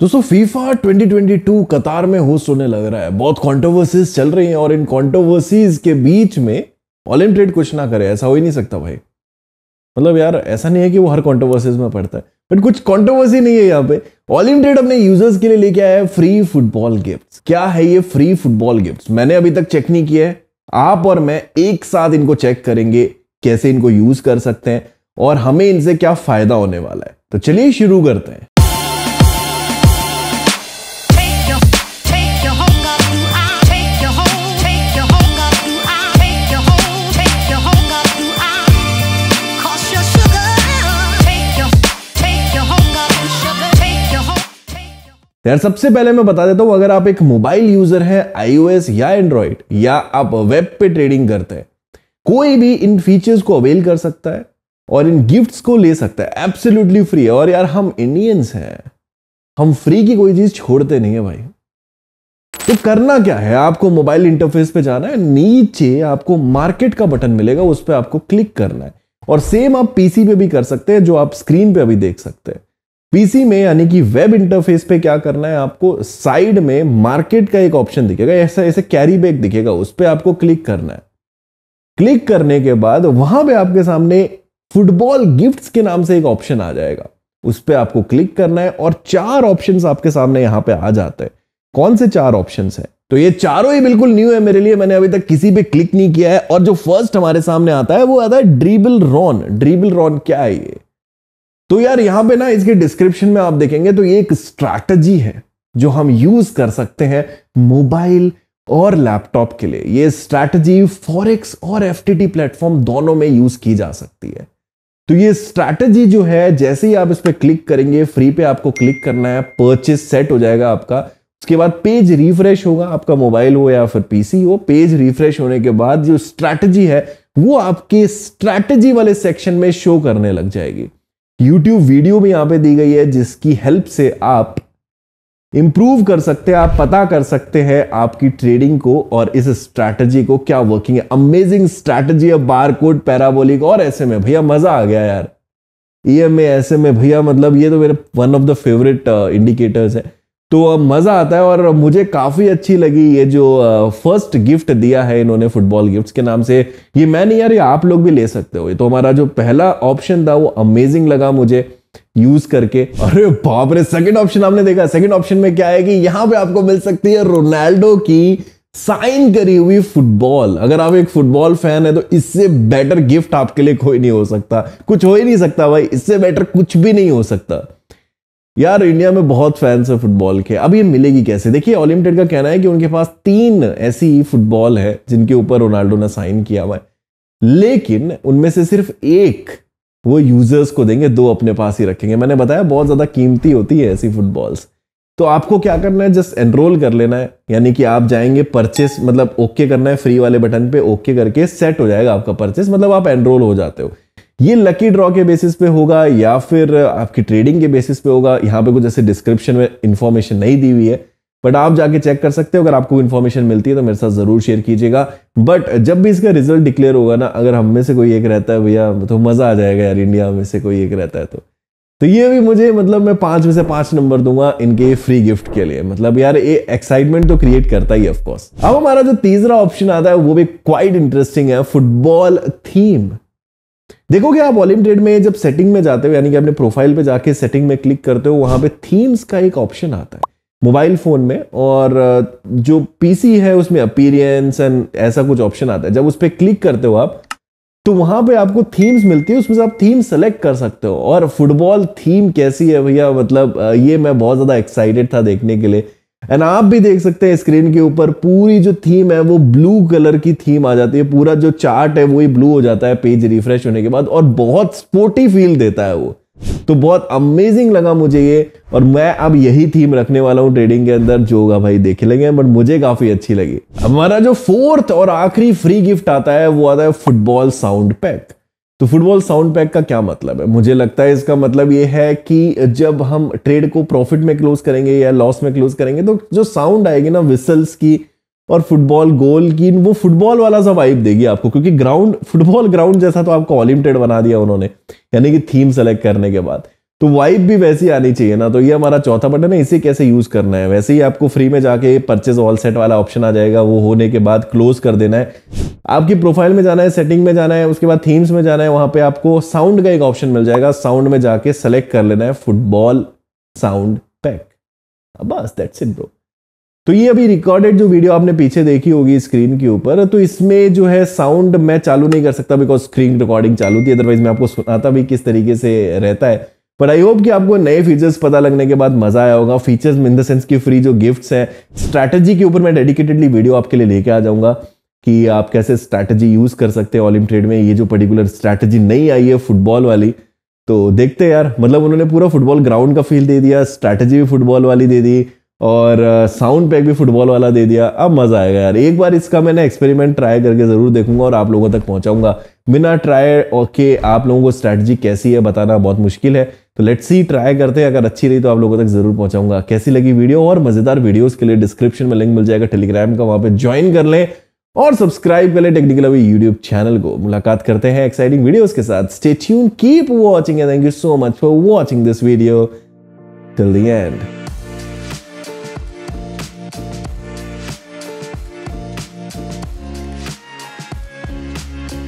दोस्तों फीफा 2022 कतार में होस्ट होने लग रहा है बहुत कॉन्ट्रोवर्सीज चल रही हैं और इन कॉन्ट्रोवर्सीज के बीच में ट्रेड कुछ ना करे ऐसा हो ही नहीं सकता भाई मतलब यार ऐसा नहीं है कि वो हर कॉन्ट्रोवर्सीज में पड़ता है बट कुछ कॉन्ट्रोवर्सी नहीं है यहाँ पे ट्रेड अपने यूजर्स के लिए लेके आया है फ्री फुटबॉल गिफ्ट क्या है ये फ्री फुटबॉल गिफ्ट मैंने अभी तक चेक नहीं किया है आप और मैं एक साथ इनको चेक करेंगे कैसे इनको यूज कर सकते हैं और हमें इनसे क्या फायदा होने वाला है तो चलिए शुरू करते हैं यार सबसे पहले मैं बता देता हूं अगर आप एक मोबाइल यूजर हैं आईओएस या एंड्रॉइड या आप वेब पे ट्रेडिंग करते हैं कोई भी इन फीचर्स को अवेल कर सकता है और इन गिफ्ट्स को ले सकता है एब्सोल्युटली फ्री है और यार हम इंडियंस हैं हम फ्री की कोई चीज छोड़ते नहीं है भाई तो करना क्या है आपको मोबाइल इंटरफेस पे जाना है नीचे आपको मार्केट का बटन मिलेगा उस पर आपको क्लिक करना है और सेम आप पीसी पे भी कर सकते हैं जो आप स्क्रीन पे अभी देख सकते हैं पीसी में यानी कि वेब इंटरफेस पे क्या करना है आपको साइड में मार्केट का एक ऑप्शन दिखेगा ऐसा ऐसे कैरी बैग दिखेगा उस पर आपको क्लिक करना है क्लिक करने के बाद वहां पे आपके सामने फुटबॉल गिफ्ट्स के नाम से एक ऑप्शन आ जाएगा उस पर आपको क्लिक करना है और चार ऑप्शंस आपके सामने यहां पे आ जाते हैं कौन से चार ऑप्शंस हैं तो ये चारों ही बिल्कुल न्यू है मेरे लिए मैंने अभी तक किसी पे क्लिक नहीं किया है और जो फर्स्ट हमारे सामने आता है वो आता है ड्रीबल रॉन ड्रीबल रॉन क्या है ये तो यार यहां पे ना इसके डिस्क्रिप्शन में आप देखेंगे तो ये एक स्ट्रैटेजी है जो हम यूज कर सकते हैं मोबाइल और लैपटॉप के लिए ये स्ट्रैटेजी फॉरेक्स और एफ प्लेटफॉर्म दोनों में यूज की जा सकती है तो ये स्ट्रैटेजी जो है जैसे ही आप इस पर क्लिक करेंगे फ्री पे आपको क्लिक करना है परचेस सेट हो जाएगा आपका उसके बाद पेज रिफ्रेश होगा आपका मोबाइल हो या फिर पीसी हो पेज रिफ्रेश होने के बाद जो स्ट्रैटेजी है वो आपके स्ट्रैटेजी वाले सेक्शन में शो करने लग जाएगी यूट्यूब वीडियो भी यहां पे दी गई है जिसकी हेल्प से आप इंप्रूव कर सकते हैं आप पता कर सकते हैं आपकी ट्रेडिंग को और इस स्ट्रैटेजी को क्या वर्किंग है अमेजिंग स्ट्रैटेजी है कोड पैराबोलिक और ऐसे में भैया मजा आ गया यार ई एम ऐसे में भैया मतलब ये तो मेरे one of the favourite indicators है तो अब मज़ा आता है और मुझे काफ़ी अच्छी लगी ये जो फर्स्ट गिफ्ट दिया है इन्होंने फुटबॉल गिफ्ट्स के नाम से ये मैं नहीं यार ये आप लोग भी ले सकते हो ये तो हमारा जो पहला ऑप्शन था वो अमेजिंग लगा मुझे यूज करके अरे बाप रे सेकंड ऑप्शन आपने देखा सेकंड ऑप्शन में क्या है कि यहां पे आपको मिल सकती है रोनाल्डो की साइन करी हुई फुटबॉल अगर आप एक फुटबॉल फैन है तो इससे बेटर गिफ्ट आपके लिए कोई नहीं हो सकता कुछ हो ही नहीं सकता भाई इससे बेटर कुछ भी नहीं हो सकता यार इंडिया में बहुत फैंस है फुटबॉल के अब ये मिलेगी कैसे देखिए ओलिम्पिक का कहना है कि उनके पास तीन ऐसी फुटबॉल है जिनके ऊपर रोनाल्डो ने साइन किया हुआ है लेकिन उनमें से सिर्फ एक वो यूजर्स को देंगे दो अपने पास ही रखेंगे मैंने बताया बहुत ज़्यादा कीमती होती है ऐसी फुटबॉल्स तो आपको क्या करना है जस्ट एनरोल कर लेना है यानी कि आप जाएंगे परचेस मतलब ओके करना है फ्री वाले बटन पे ओके करके सेट हो जाएगा आपका परचेस मतलब आप एनरोल हो जाते हो ये लकी ड्रॉ के बेसिस पे होगा या फिर आपकी ट्रेडिंग के बेसिस पे होगा यहाँ पे कुछ जैसे डिस्क्रिप्शन में इन्फॉर्मेशन नहीं दी हुई है बट आप जाके चेक कर सकते हो अगर आपको इन्फॉर्मेशन मिलती है तो मेरे साथ जरूर शेयर कीजिएगा बट जब भी इसका रिजल्ट डिक्लेयर होगा ना अगर हम में से कोई एक रहता है भैया तो मजा आ जाएगा यार इंडिया में से कोई एक रहता है तो तो ये भी मुझे मतलब मैं पांच में से पांच नंबर दूंगा इनके फ्री गिफ्ट के लिए मतलब यार ये एक्साइटमेंट तो क्रिएट करता ही ऑफकोर्स अब हमारा जो तीसरा ऑप्शन आता है वो भी क्वाइट इंटरेस्टिंग है फुटबॉल थीम देखोगे आप वॉल्यूम ट्रेड में जब सेटिंग में जाते हो यानी कि अपने प्रोफाइल पे जाके सेटिंग में क्लिक करते हो वहां पे थीम्स का एक ऑप्शन आता है मोबाइल फोन में और जो पीसी है उसमें अपीरियंस एंड ऐसा कुछ ऑप्शन आता है जब उस पर क्लिक करते हो आप तो वहां पे आपको थीम्स मिलती है उसमें से आप थीम सेलेक्ट कर सकते हो और फुटबॉल थीम कैसी है भैया मतलब ये मैं बहुत ज्यादा एक्साइटेड था देखने के लिए एंड आप भी देख सकते हैं स्क्रीन के ऊपर पूरी जो थीम है वो ब्लू कलर की थीम आ जाती है पूरा जो चार्ट है वही ब्लू हो जाता है पेज रिफ्रेश होने के बाद और बहुत स्पोर्टी फील देता है वो तो बहुत अमेजिंग लगा मुझे ये और मैं अब यही थीम रखने वाला हूं ट्रेडिंग के अंदर जो होगा भाई देख लेंगे बट मुझे काफी अच्छी लगी हमारा जो फोर्थ और आखिरी फ्री गिफ्ट आता है वो आता है फुटबॉल साउंड पैक तो फुटबॉल साउंड पैक का क्या मतलब है मुझे लगता है इसका मतलब ये है कि जब हम ट्रेड को प्रॉफिट में क्लोज करेंगे या लॉस में क्लोज करेंगे तो जो साउंड आएगी ना विसल्स की और फुटबॉल गोल की वो फुटबॉल वाला सा वाइब देगी आपको क्योंकि ग्राउंड फुटबॉल ग्राउंड जैसा तो आपको ओलिम्टेड बना दिया उन्होंने यानी कि थीम सेलेक्ट करने के बाद तो वाइब भी वैसी आनी चाहिए ना तो ये हमारा चौथा बटन है इसे कैसे यूज़ करना है वैसे ही आपको फ्री में जाके परचेज ऑल सेट वाला ऑप्शन आ जाएगा वो होने के बाद क्लोज कर देना है आपकी प्रोफाइल में जाना है सेटिंग में जाना है उसके बाद थीम्स में जाना है वहां पे आपको साउंड का एक ऑप्शन मिल जाएगा साउंड में जाके सेलेक्ट कर लेना है फुटबॉल साउंड पैक बस दैट्स इट ब्रो तो ये अभी रिकॉर्डेड जो वीडियो आपने पीछे देखी होगी स्क्रीन के ऊपर तो इसमें जो है साउंड मैं चालू नहीं कर सकता बिकॉज स्क्रीन रिकॉर्डिंग चालू थी अदरवाइज मैं आपको सुनाता भी किस तरीके से रहता है पर आई होप कि आपको नए फीचर्स पता लगने के बाद मजा आया होगा फीचर्स इन द सेंस की फ्री जो गिफ्ट्स हैं स्ट्रैटेजी के ऊपर मैं डेडिकेटेडली वीडियो आपके लिए लेके आ जाऊंगा कि आप कैसे स्ट्रैटेजी यूज कर सकते हैं ऑलिम ट्रेड में ये जो पर्टिकुलर स्ट्रैटेजी नहीं आई है फुटबॉल वाली तो देखते हैं यार मतलब उन्होंने पूरा फुटबॉल ग्राउंड का फील दे दिया स्ट्रैटेजी भी फुटबॉल वाली दे दी और साउंड uh, पैक भी फुटबॉल वाला दे दिया अब मजा आएगा यार एक बार इसका मैंने एक्सपेरिमेंट ट्राई करके जरूर देखूंगा और आप लोगों तक पहुंचाऊंगा बिना ट्राई ओके आप लोगों को स्ट्रैटेजी कैसी है बताना बहुत मुश्किल है तो लेट्स सी ट्राई करते हैं अगर अच्छी रही तो आप लोगों तक जरूर पहुंचाऊंगा कैसी लगी वीडियो और मजेदार वीडियोस के लिए डिस्क्रिप्शन में लिंक मिल जाएगा टेलीग्राम का वहां पे ज्वाइन कर लें और सब्सक्राइब कर लें टेक्निकल अभी यूट्यूब चैनल को मुलाकात करते हैं एक्साइटिंग वीडियोस के साथ stay keep watching thank you so much for watching this video till the and